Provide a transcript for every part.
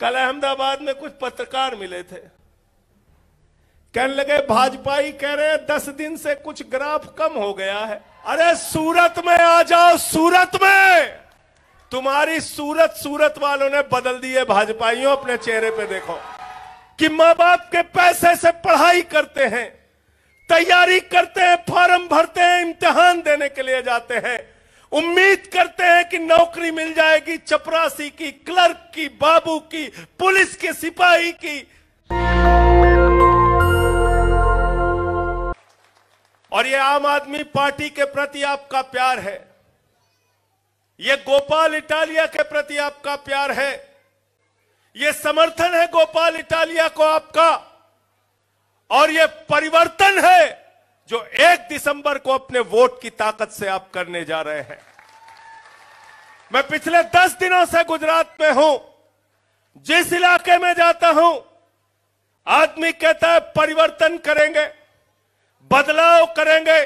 कल अहमदाबाद में कुछ पत्रकार मिले थे कहने लगे भाजपा ही कह रहे हैं दस दिन से कुछ ग्राफ कम हो गया है अरे सूरत में आ जाओ सूरत में तुम्हारी सूरत सूरत वालों ने बदल दी है भाजपाइयों अपने चेहरे पे देखो कि माँ बाप के पैसे से पढ़ाई करते हैं तैयारी करते हैं फॉर्म भरते हैं इम्तिहान देने के लिए जाते हैं उम्मीद करते हैं कि नौकरी मिल जाएगी चपरासी की क्लर्क की बाबू की पुलिस के सिपाही की और ये आम आदमी पार्टी के प्रति आपका प्यार है ये गोपाल इटालिया के प्रति आपका प्यार है ये समर्थन है गोपाल इटालिया को आपका और ये परिवर्तन है जो एक दिसंबर को अपने वोट की ताकत से आप करने जा रहे हैं मैं पिछले दस दिनों से गुजरात में हूं जिस इलाके में जाता हूं आदमी कहता है परिवर्तन करेंगे बदलाव करेंगे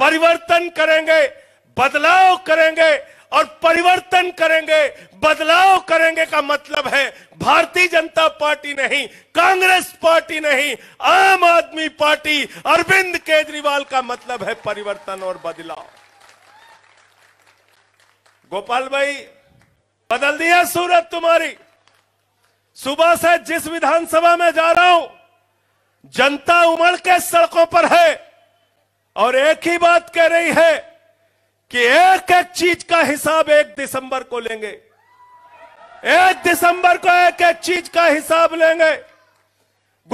परिवर्तन करेंगे बदलाव करेंगे और परिवर्तन करेंगे बदलाव करेंगे का मतलब है भारतीय जनता पार्टी नहीं कांग्रेस पार्टी नहीं आम आदमी पार्टी अरविंद केजरीवाल का मतलब है परिवर्तन और बदलाव गोपाल भाई बदल दिया सूरत तुम्हारी सुबह से जिस विधानसभा में जा रहा हूं जनता उमड़ के सड़कों पर है और एक ही बात कह रही है कि एक एक चीज का हिसाब एक दिसंबर को लेंगे एक दिसंबर को एक एक चीज का हिसाब लेंगे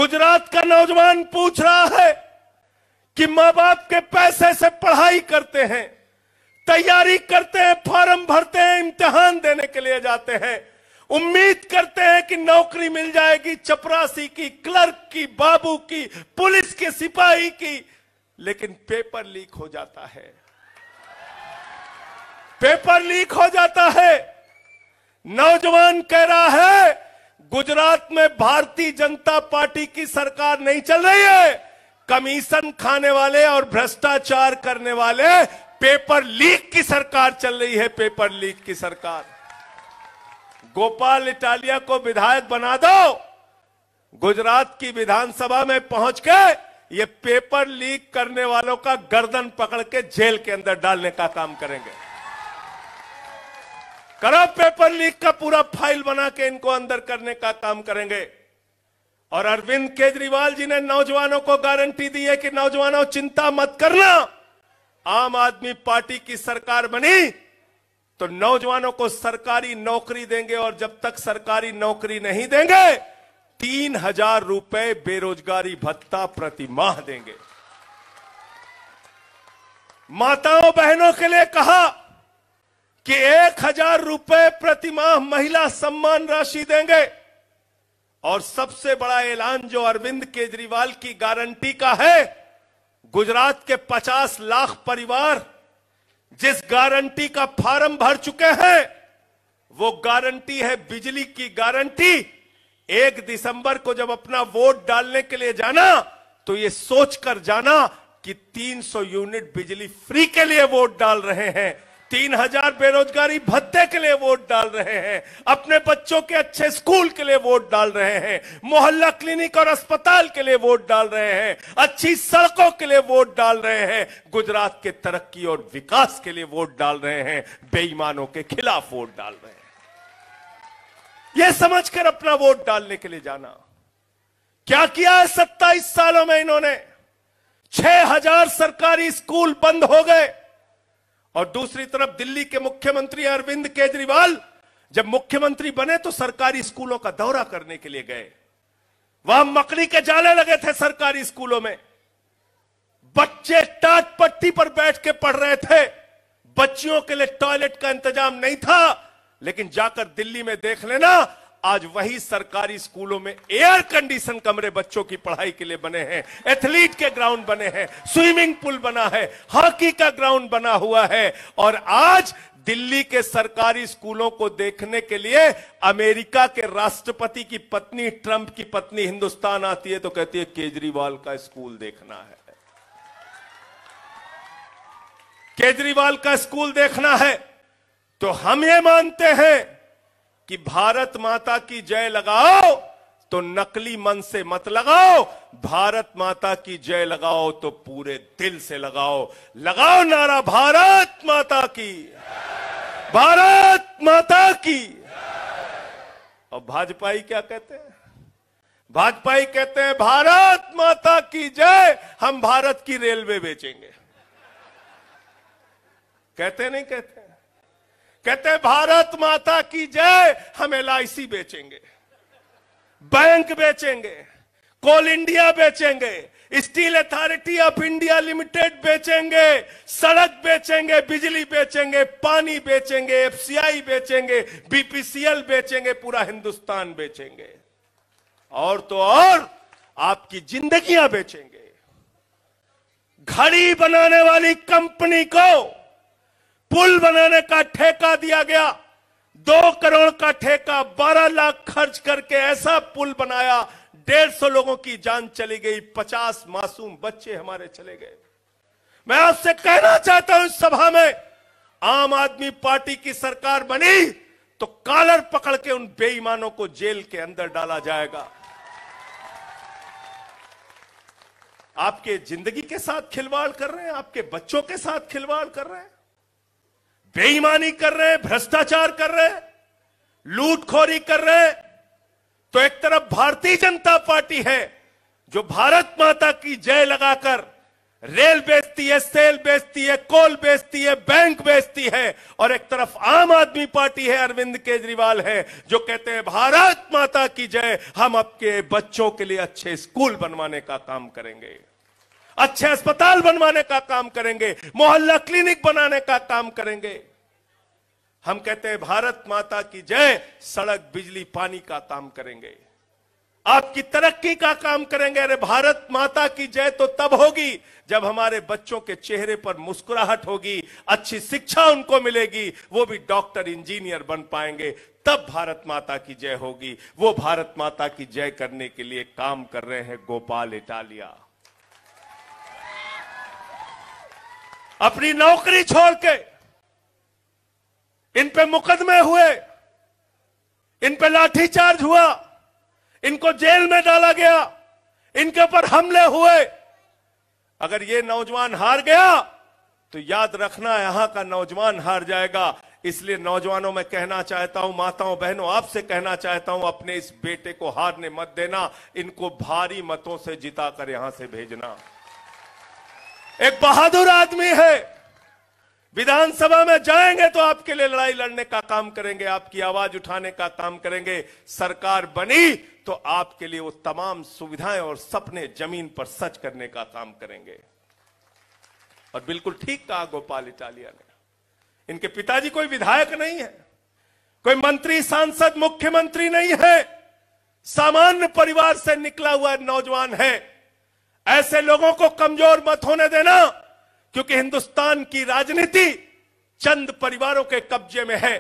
गुजरात का नौजवान पूछ रहा है कि मां बाप के पैसे से पढ़ाई करते हैं तैयारी करते हैं फॉर्म भरते हैं इम्तिहान देने के लिए जाते हैं उम्मीद करते हैं कि नौकरी मिल जाएगी चपरासी की क्लर्क की बाबू की पुलिस के सिपाही की लेकिन पेपर लीक हो जाता है पेपर लीक हो जाता है नौजवान कह रहा है गुजरात में भारतीय जनता पार्टी की सरकार नहीं चल रही है कमीशन खाने वाले और भ्रष्टाचार करने वाले पेपर लीक की सरकार चल रही है पेपर लीक की सरकार गोपाल इटालिया को विधायक बना दो गुजरात की विधानसभा में पहुंच के ये पेपर लीक करने वालों का गर्दन पकड़ के जेल के अंदर डालने का काम करेंगे करप पेपर लीक का पूरा फाइल बना के इनको अंदर करने का काम करेंगे और अरविंद केजरीवाल जी ने नौजवानों को गारंटी दी है कि नौजवानों चिंता मत करना आम आदमी पार्टी की सरकार बनी तो नौजवानों को सरकारी नौकरी देंगे और जब तक सरकारी नौकरी नहीं देंगे तीन हजार रुपए बेरोजगारी भत्ता प्रति माह देंगे माताओं बहनों के लिए कहा कि एक हजार रुपए प्रति माह महिला सम्मान राशि देंगे और सबसे बड़ा ऐलान जो अरविंद केजरीवाल की गारंटी का है गुजरात के 50 लाख परिवार जिस गारंटी का फार्म भर चुके हैं वो गारंटी है बिजली की गारंटी एक दिसंबर को जब अपना वोट डालने के लिए जाना तो ये सोचकर जाना कि 300 यूनिट बिजली फ्री के लिए वोट डाल रहे हैं तीन हजार बेरोजगारी भत्ते के लिए वोट डाल रहे हैं अपने बच्चों के अच्छे स्कूल के लिए वोट डाल रहे हैं मोहल्ला क्लिनिक और अस्पताल के लिए वोट डाल रहे हैं अच्छी सड़कों के लिए वोट डाल रहे हैं गुजरात के तरक्की और विकास के लिए वोट डाल रहे हैं बेईमानों के खिलाफ वोट डाल रहे हैं यह समझकर अपना वोट डालने के लिए जाना क्या किया है सत्ताईस सालों में इन्होंने हजार सरकारी स्कूल बंद हो गए और दूसरी तरफ दिल्ली के मुख्यमंत्री अरविंद केजरीवाल जब मुख्यमंत्री बने तो सरकारी स्कूलों का दौरा करने के लिए गए वहां मकड़ी के जाले लगे थे सरकारी स्कूलों में बच्चे टाट पट्टी पर बैठ के पढ़ रहे थे बच्चियों के लिए टॉयलेट का इंतजाम नहीं था लेकिन जाकर दिल्ली में देख लेना आज वही सरकारी स्कूलों में एयर कंडीशन कमरे बच्चों की पढ़ाई के लिए बने हैं एथलीट के ग्राउंड बने हैं स्विमिंग पूल बना है हॉकी का ग्राउंड बना हुआ है और आज दिल्ली के सरकारी स्कूलों को देखने के लिए अमेरिका के राष्ट्रपति की पत्नी ट्रंप की पत्नी हिंदुस्तान आती है तो कहती है केजरीवाल का स्कूल देखना है केजरीवाल का स्कूल देखना है तो हम ये मानते हैं कि भारत माता की जय लगाओ तो नकली मन से मत लगाओ भारत माता की जय लगाओ तो पूरे दिल से लगाओ लगाओ नारा भारत माता की भारत माता की और भाजपा ही क्या कहते हैं भाजपा ही कहते हैं भारत माता की जय हम भारत की रेलवे बेचेंगे कहते नहीं कहते कहते भारत माता की जय हम एल बेचेंगे बैंक बेचेंगे कोल इंडिया बेचेंगे steel authority of India limited बेचेंगे सड़क बेचेंगे बिजली बेचेंगे पानी बेचेंगे एफसीआई बेचेंगे बीपीसीएल बेचेंगे पूरा हिंदुस्तान बेचेंगे और तो और आपकी जिंदगियां बेचेंगे घड़ी बनाने वाली कंपनी को पुल बनाने का ठेका दिया गया दो करोड़ का ठेका बारह लाख खर्च करके ऐसा पुल बनाया डेढ़ सौ लोगों की जान चली गई पचास मासूम बच्चे हमारे चले गए मैं आपसे कहना चाहता हूं इस सभा में आम आदमी पार्टी की सरकार बनी तो कालर पकड़ के उन बेईमानों को जेल के अंदर डाला जाएगा आपके जिंदगी के साथ खिलवाड़ कर रहे हैं आपके बच्चों के साथ खिलवाड़ कर रहे हैं बेईमानी कर रहे हैं भ्रष्टाचार कर रहे हैं लूटखोरी कर रहे हैं तो एक तरफ भारतीय जनता पार्टी है जो भारत माता की जय लगाकर रेल बेचती है सेल बेचती है कोल बेचती है बैंक बेचती है और एक तरफ आम आदमी पार्टी है अरविंद केजरीवाल है जो कहते हैं भारत माता की जय हम आपके बच्चों के लिए अच्छे स्कूल बनवाने का काम करेंगे अच्छे अस्पताल बनवाने का काम करेंगे मोहल्ला क्लिनिक बनाने का काम करेंगे हम कहते हैं भारत माता की जय सड़क बिजली पानी का काम करेंगे आपकी तरक्की का काम करेंगे अरे भारत माता की जय तो तब होगी जब हमारे बच्चों के चेहरे पर मुस्कुराहट होगी अच्छी शिक्षा उनको मिलेगी वो भी डॉक्टर इंजीनियर बन पाएंगे तब भारत माता की जय होगी वो भारत माता की जय करने के लिए काम कर रहे हैं गोपाल इटालिया अपनी नौकरी छोड़ के इन पे मुकदमे हुए इन पे लाठीचार्ज हुआ इनको जेल में डाला गया इनके ऊपर हमले हुए अगर ये नौजवान हार गया तो याद रखना यहां का नौजवान हार जाएगा इसलिए नौजवानों में कहना चाहता हूं माताओं बहनों आपसे कहना चाहता हूं अपने इस बेटे को हारने मत देना इनको भारी मतों से जिताकर यहां से भेजना एक बहादुर आदमी है विधानसभा में जाएंगे तो आपके लिए लड़ाई लड़ने का काम करेंगे आपकी आवाज उठाने का काम करेंगे सरकार बनी तो आपके लिए वो तमाम सुविधाएं और सपने जमीन पर सच करने का काम करेंगे और बिल्कुल ठीक कहा गोपाल इटालिया ने इनके पिताजी कोई विधायक नहीं है कोई मंत्री सांसद मुख्यमंत्री नहीं है सामान्य परिवार से निकला हुआ नौजवान है ऐसे लोगों को कमजोर मत होने देना क्योंकि हिंदुस्तान की राजनीति चंद परिवारों के कब्जे में है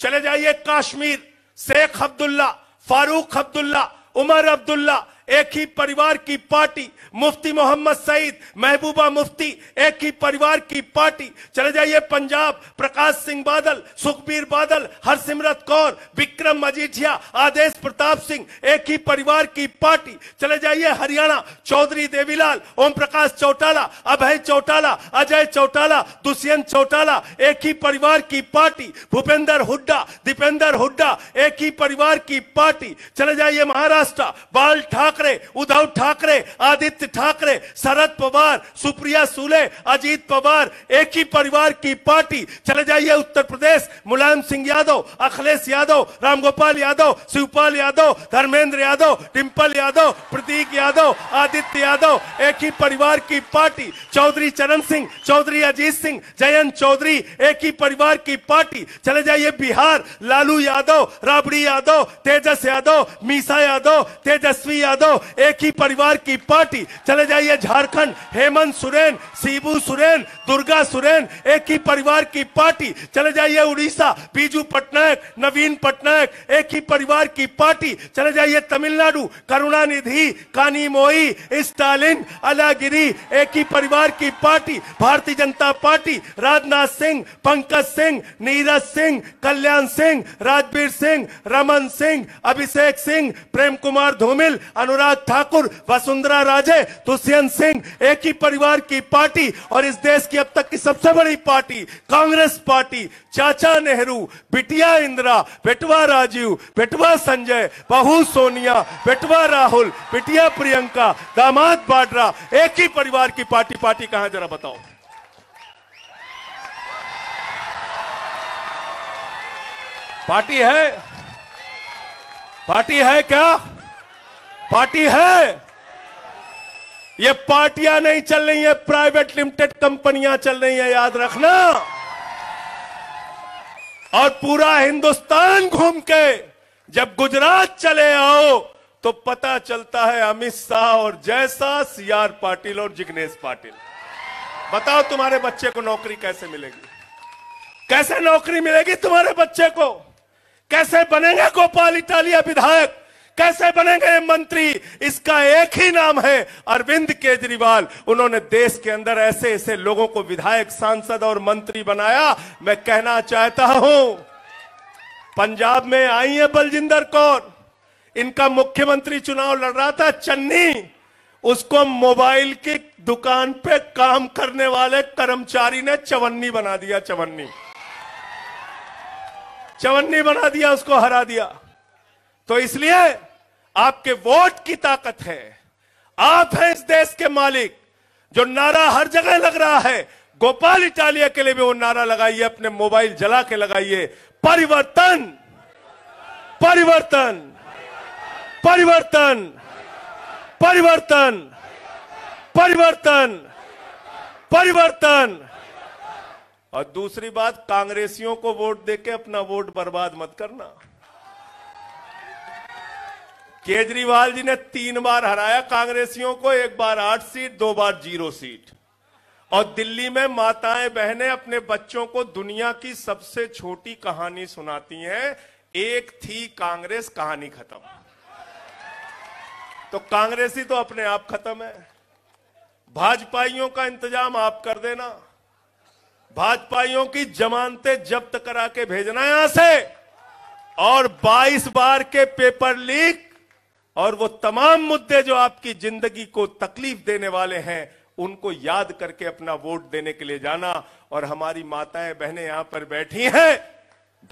चले जाइए कश्मीर शेख अब्दुल्ला फारूक अब्दुल्ला उमर अब्दुल्ला एक ही परिवार की पार्टी मुफ्ती मोहम्मद सईद महबूबा मुफ्ती एक ही परिवार की पार्टी चले जाइए पंजाब प्रकाश सिंह बादल सुखबीर बादल हरसिमरत कौर विक्रम मजीठिया आदेश प्रताप सिंह एक ही परिवार की पार्टी चले जाइए हरियाणा चौधरी देवीलाल ओम प्रकाश चौटाला अभय चौटाला अजय चौटाला दुष्यंत चौटाला एक ही परिवार की पार्टी भूपेंद्र हुड्डा दीपेंद्र हुड्डा एक ही परिवार की पार्टी चले जाइए महाराष्ट्र बाल ठाकुर ठाकरे उद्धव ठाकरे आदित्य ठाकरे शरद पवार सुप्रिया सुले अजीत पवार एक ही परिवार की पार्टी चले जाइए उत्तर प्रदेश मुलायम सिंह यादव अखिलेश यादव रामगोपाल यादव शिवपाल यादव धर्मेंद्र यादव डिम्पल यादव प्रतीक यादव आदित्य यादव एक ही परिवार की पार्टी चौधरी चरण सिंह चौधरी अजीत सिंह जयंत चौधरी एक ही परिवार की पार्टी चले जाइए बिहार लालू यादव राबड़ी यादव तेजस यादव मीसा यादव तेजस्वी यादव यादव एक ही परिवार की पार्टी चले जाइए झारखंड हेमंत सुरेन सीबू सुरेन दुर्गा सुरेन एक ही परिवार की पार्टी चले जाइए उड़ीसा बीजू पटनायक नवीन पटनायक एक ही परिवार की पार्टी चले जाइए तमिलनाडु करुणानिधि मोई स्टालिन अलागिरी एक ही परिवार की पार्टी भारतीय जनता पार्टी राजनाथ सिंह पंकज सिंह नीरज सिंह कल्याण सिंह राजवीर सिंह रमन सिंह अभिषेक सिंह प्रेम कुमार धूमिल अनु अनुराग ठाकुर वसुंधरा राजे दुष्यंत सिंह एक ही परिवार की पार्टी और इस देश की अब तक की सबसे बड़ी पार्टी कांग्रेस पार्टी चाचा नेहरू बिटिया इंदिरा बेटवा राजीव बेटवा संजय बहू सोनिया बेटवा राहुल बिटिया प्रियंका दामाद बाड्रा एक ही परिवार की पार्टी पार्टी कहा जरा बताओ पार्टी है पार्टी है क्या पार्टी है ये पार्टियां नहीं चल रही है प्राइवेट लिमिटेड कंपनियां चल रही है याद रखना और पूरा हिंदुस्तान घूम के जब गुजरात चले आओ तो पता चलता है अमित शाह और जैसा सीआर पाटिल और जिग्नेश पाटिल बताओ तुम्हारे बच्चे को नौकरी कैसे मिलेगी कैसे नौकरी मिलेगी तुम्हारे बच्चे को कैसे बनेंगे गोपाल इटालिया विधायक कैसे बनेंगे मंत्री इसका एक ही नाम है अरविंद केजरीवाल उन्होंने देश के अंदर ऐसे ऐसे लोगों को विधायक सांसद और मंत्री बनाया मैं कहना चाहता हूं पंजाब में आई है बलजिंदर कौर इनका मुख्यमंत्री चुनाव लड़ रहा था चन्नी उसको मोबाइल की दुकान पे काम करने वाले कर्मचारी ने चवन्नी बना दिया चवन्नी चवन्नी बना दिया उसको हरा दिया तो इसलिए आपके वोट की ताकत है आप हैं इस देश के मालिक जो नारा हर जगह लग रहा है गोपाल इटालिया के लिए भी वो नारा लगाइए अपने मोबाइल जला के लगाइए परिवर्तन परिवर्तन परिवर्तन परिवर्तन परिवर्तन परिवर्तन और दूसरी बात कांग्रेसियों को वोट देके अपना वोट बर्बाद मत करना केजरीवाल जी ने तीन बार हराया कांग्रेसियों को एक बार आठ सीट दो बार जीरो सीट और दिल्ली में माताएं बहनें अपने बच्चों को दुनिया की सबसे छोटी कहानी सुनाती हैं एक थी कांग्रेस कहानी खत्म तो कांग्रेस ही तो अपने आप खत्म है भाजपाइयों का इंतजाम आप कर देना भाजपाइयों की जमानतें जब्त करा के भेजना यहां से और 22 बार के पेपर लीक और वो तमाम मुद्दे जो आपकी जिंदगी को तकलीफ देने वाले हैं उनको याद करके अपना वोट देने के लिए जाना और हमारी माताएं बहनें यहां पर बैठी हैं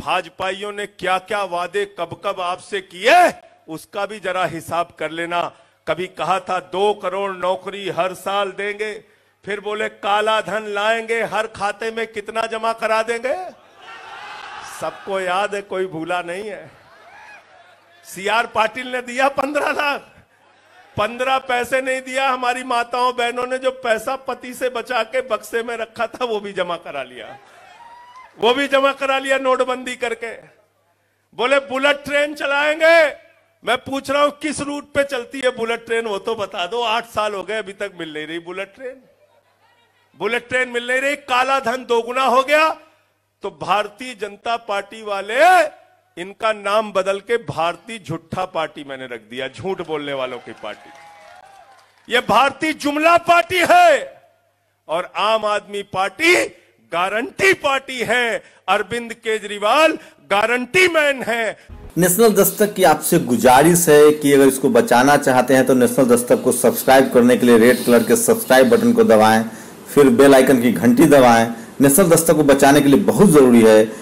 भाजपाइयों ने क्या क्या वादे कब कब आपसे किए उसका भी जरा हिसाब कर लेना कभी कहा था दो करोड़ नौकरी हर साल देंगे फिर बोले काला धन लाएंगे हर खाते में कितना जमा करा देंगे सबको याद है कोई भूला नहीं है सी आर पाटिल ने दिया पंद्रह लाख पंद्रह पैसे नहीं दिया हमारी माताओं बहनों ने जो पैसा पति से बचा के बक्से में रखा था वो भी जमा करा लिया वो भी जमा करा लिया नोटबंदी करके बोले बुलेट ट्रेन चलाएंगे मैं पूछ रहा हूं किस रूट पे चलती है बुलेट ट्रेन वो तो बता दो आठ साल हो गए अभी तक मिल नहीं रही बुलेट ट्रेन बुलेट ट्रेन मिल नहीं रही काला धन दोगुना हो गया तो भारतीय जनता पार्टी वाले इनका नाम बदल के भारतीय झूठा पार्टी मैंने रख दिया झूठ बोलने वालों की पार्टी यह भारतीय जुमला पार्टी है और आम आदमी पार्टी गारंटी पार्टी है अरविंद केजरीवाल गारंटी मैन है नेशनल दस्तक की आपसे गुजारिश है कि अगर इसको बचाना चाहते हैं तो नेशनल दस्तक को सब्सक्राइब करने के लिए रेड कलर के सब्सक्राइब बटन को दबाएं फिर बेल आइकन की घंटी दबाएं नेशनल दस्तक को बचाने के लिए बहुत जरूरी है